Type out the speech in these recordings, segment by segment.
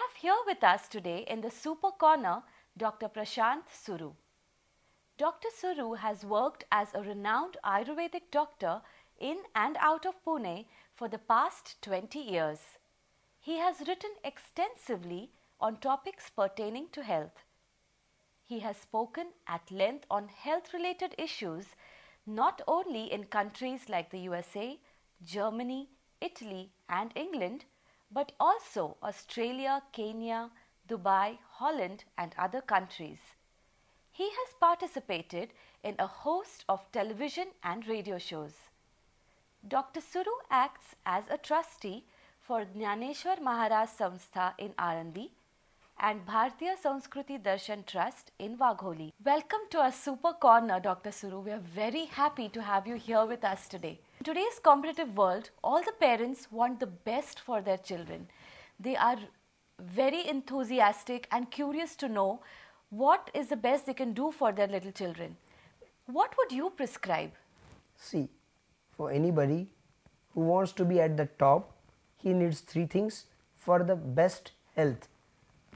have here with us today in the Super Corner Dr. Prashant Suru. Dr. Suru has worked as a renowned Ayurvedic doctor in and out of Pune for the past 20 years. He has written extensively on topics pertaining to health. He has spoken at length on health related issues not only in countries like the USA, Germany, Italy, and England but also Australia, Kenya, Dubai, Holland, and other countries. He has participated in a host of television and radio shows. Dr. Suru acts as a trustee for Jnaneshwar Maharaj Samstha in Arandi and Bhartiya Sanskriti Darshan Trust in Wagholi. Welcome to our super corner, Dr. Suru. We are very happy to have you here with us today. In today's competitive world, all the parents want the best for their children. They are very enthusiastic and curious to know what is the best they can do for their little children. What would you prescribe? See, for anybody who wants to be at the top, he needs three things for the best health.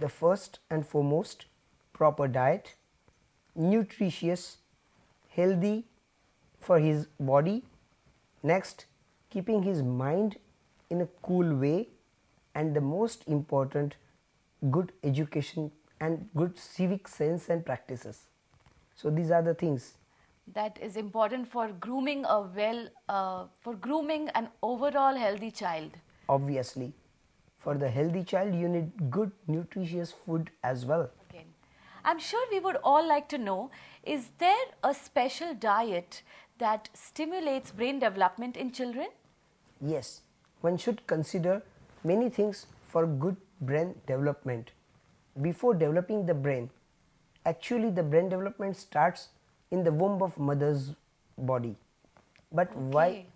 The first and foremost, proper diet, nutritious, healthy for his body Next, keeping his mind in a cool way and the most important good education and good civic sense and practices. So these are the things that is important for grooming a well uh, for grooming an overall healthy child. Obviously, for the healthy child you need good nutritious food as well. Okay. I'm sure we would all like to know is there a special diet that stimulates brain development in children? Yes, one should consider many things for good brain development. Before developing the brain, actually the brain development starts in the womb of mother's body. But okay. why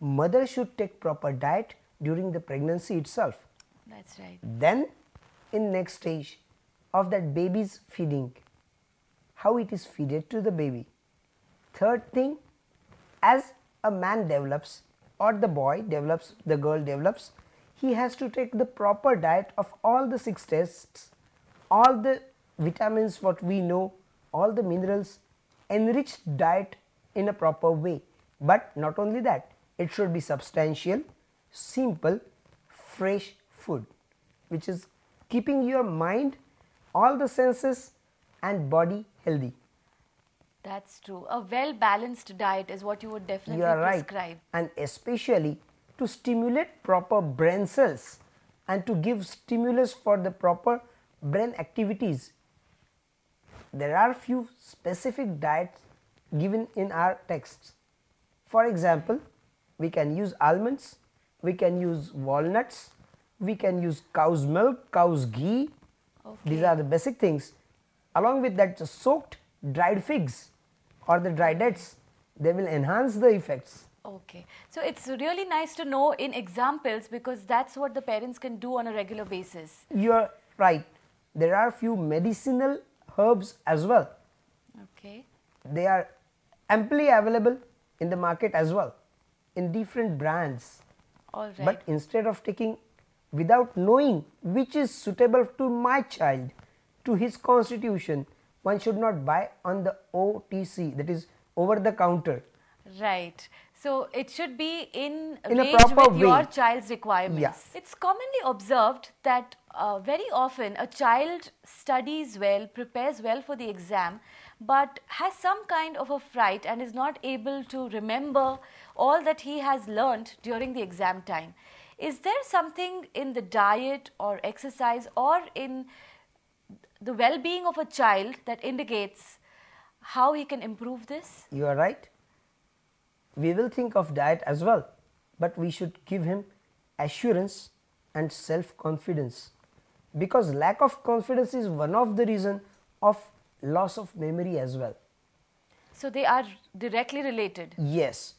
mother should take proper diet during the pregnancy itself. That's right. Then in next stage of that baby's feeding, how it is fed to the baby. Third thing as a man develops or the boy develops, the girl develops, he has to take the proper diet of all the six tests, all the vitamins what we know, all the minerals, enriched diet in a proper way. But not only that, it should be substantial, simple, fresh food, which is keeping your mind, all the senses and body healthy. That's true. A well balanced diet is what you would definitely you prescribe. And especially to stimulate proper brain cells and to give stimulus for the proper brain activities. There are few specific diets given in our texts. For example, we can use almonds, we can use walnuts, we can use cow's milk, cow's ghee. Okay. These are the basic things. Along with that, soaked dried figs or the dry dates, they will enhance the effects. Okay. So it's really nice to know in examples because that's what the parents can do on a regular basis. You're right. There are few medicinal herbs as well. Okay. They are amply available in the market as well in different brands. All right. But instead of taking without knowing which is suitable to my child, to his constitution, one should not buy on the OTC that is over the counter. Right. So it should be in, in range with way. your child's requirements. Yeah. It's commonly observed that uh, very often a child studies well, prepares well for the exam, but has some kind of a fright and is not able to remember all that he has learned during the exam time. Is there something in the diet or exercise or in the well being of a child that indicates how he can improve this? You are right. We will think of diet as well, but we should give him assurance and self confidence because lack of confidence is one of the reason of loss of memory as well. So they are directly related? Yes.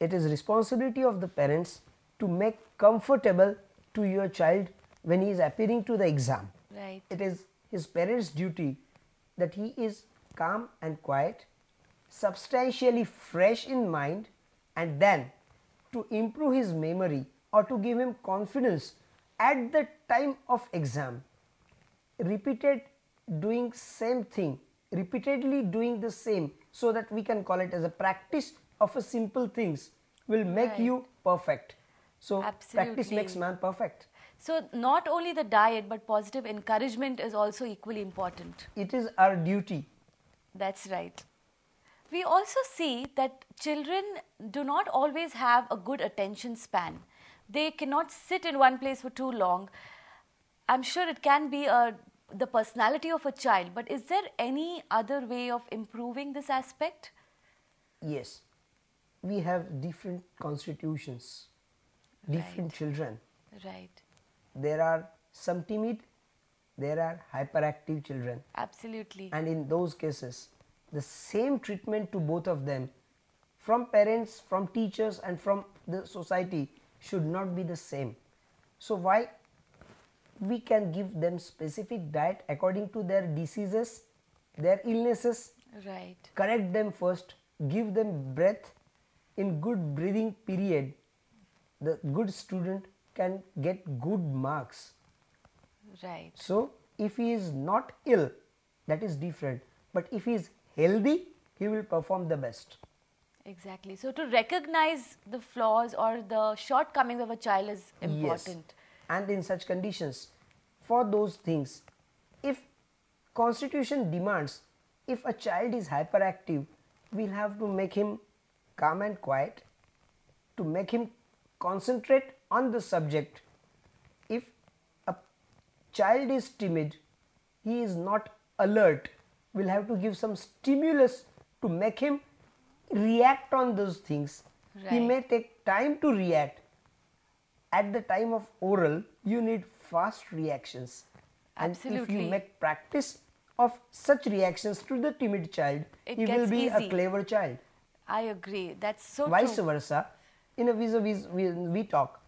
It is responsibility of the parents to make comfortable to your child when he is appearing to the exam. Right. It is his parents' duty that he is calm and quiet, substantially fresh in mind, and then to improve his memory or to give him confidence at the time of exam. Repeated doing same thing, repeatedly doing the same, so that we can call it as a practice of a simple things will make right. you perfect. So Absolutely. practice makes man perfect. So, not only the diet but positive encouragement is also equally important. It is our duty. That's right. We also see that children do not always have a good attention span. They cannot sit in one place for too long. I'm sure it can be a, uh, the personality of a child, but is there any other way of improving this aspect? Yes. We have different constitutions, different right. children. Right there are some timid, there are hyperactive children. Absolutely. And in those cases, the same treatment to both of them from parents, from teachers, and from the society should not be the same. So, why we can give them specific diet according to their diseases, their illnesses, right? Correct them first, give them breath in good breathing period. The good student can get good marks. Right. So, if he is not ill that is different, but if he is healthy he will perform the best. Exactly. So, to recognize the flaws or the shortcomings of a child is important. Yes. And in such conditions for those things if constitution demands if a child is hyperactive we'll have to make him calm and quiet to make him concentrate on the subject if a child is timid he is not alert we'll have to give some stimulus to make him react on those things right. he may take time to react at the time of oral you need fast reactions Absolutely. and if you make practice of such reactions to the timid child it he will be easy. a clever child i agree that's so vice true. versa in a vis-a-vis we talk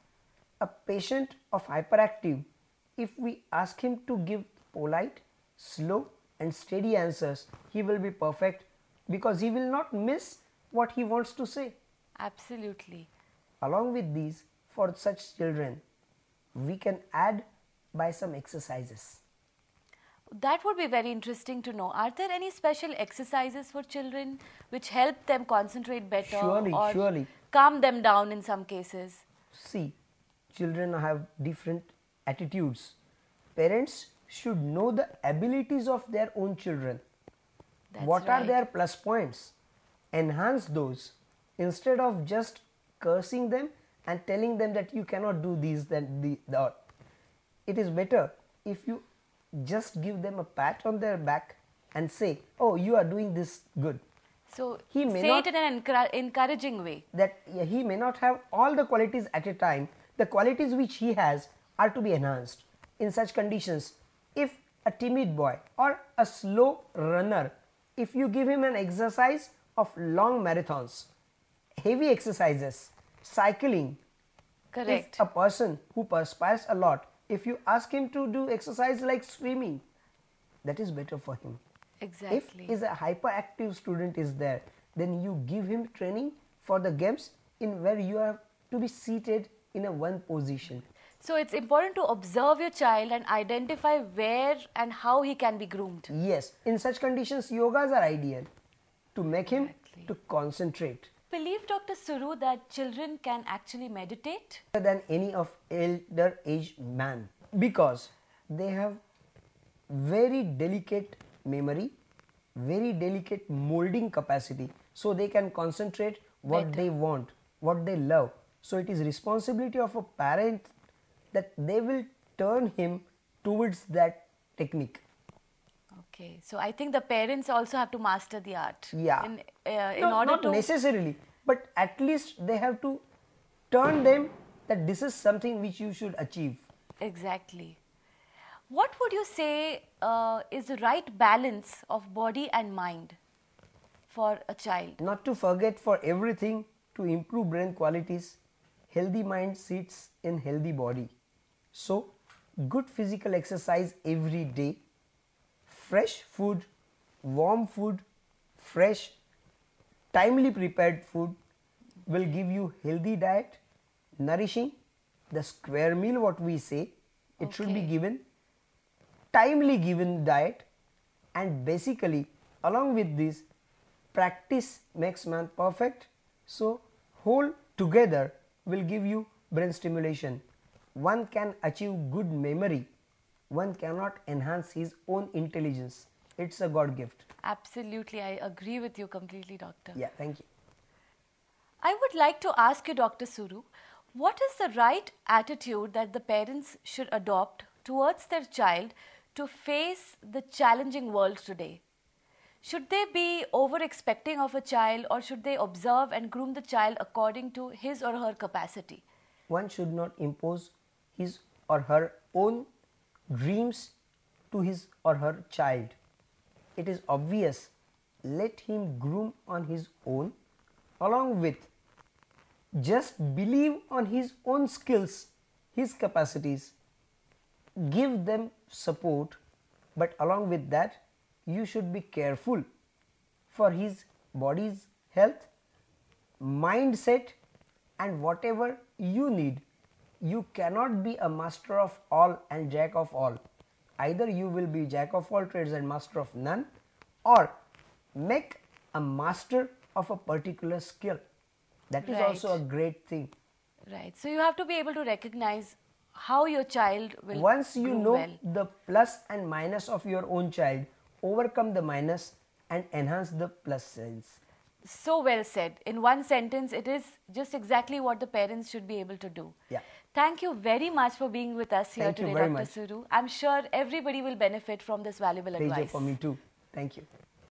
a patient of hyperactive, if we ask him to give polite, slow and steady answers, he will be perfect because he will not miss what he wants to say. Absolutely. Along with these, for such children, we can add by some exercises. That would be very interesting to know. Are there any special exercises for children which help them concentrate better surely, or surely. calm them down in some cases? See, children have different attitudes. Parents should know the abilities of their own children. That's what right. are their plus points? Enhance those instead of just cursing them and telling them that you cannot do these then the, the it is better if you just give them a pat on their back and say, "Oh, you are doing this good." So he may say not, it in an encouraging way. That yeah, he may not have all the qualities at a time, the qualities which he has are to be enhanced. In such conditions, if a timid boy or a slow runner, if you give him an exercise of long marathons, heavy exercises, cycling, Correct. If a person who perspires a lot, if you ask him to do exercise like swimming, that is better for him. Exactly. If is a hyperactive student is there, then you give him training for the games in where you are to be seated in a one position. So it's important to observe your child and identify where and how he can be groomed. Yes, in such conditions, yogas are ideal to make him exactly. to concentrate. Believe Dr. Suru that children can actually meditate than any of elder age man because they have very delicate memory, very delicate molding capacity, so they can concentrate what Better. they want, what they love, so it is responsibility of a parent that they will turn him towards that technique. Okay, so I think the parents also have to master the art. Yeah. In, uh, in no, order not to necessarily, but at least they have to turn them that this is something which you should achieve. Exactly. What would you say uh, is the right balance of body and mind for a child? Not to forget for everything to improve brain qualities healthy mind sits in healthy body. So, good physical exercise every day, fresh food, warm food, fresh, timely prepared food will give you healthy diet, nourishing, the square meal what we say, it okay. should be given, timely given diet and basically along with this practice makes man perfect. So, whole together will give you brain stimulation. One can achieve good memory, one cannot enhance his own intelligence. It's a God gift. Absolutely, I agree with you completely, doctor. Yeah, thank you. I would like to ask you, Dr. Suru, what is the right attitude that the parents should adopt towards their child to face the challenging world today? should they be over expecting of a child or should they observe and groom the child according to his or her capacity? One should not impose his or her own dreams to his or her child. It is obvious, let him groom on his own along with just believe on his own skills, his capacities, give them support, but along with that you should be careful for his body's health, mindset and whatever you need. You cannot be a master of all and jack of all. Either you will be jack of all trades and master of none or make a master of a particular skill. That is right. also a great thing. Right. So you have to be able to recognize how your child will once you know well. the plus and minus of your own child overcome the minus and enhance the plus signs. So well said. In one sentence, it is just exactly what the parents should be able to do. Yeah. Thank you very much for being with us here Thank today, Dr. Much. Suru. I'm sure everybody will benefit from this valuable Pleasure advice. for me too. Thank you.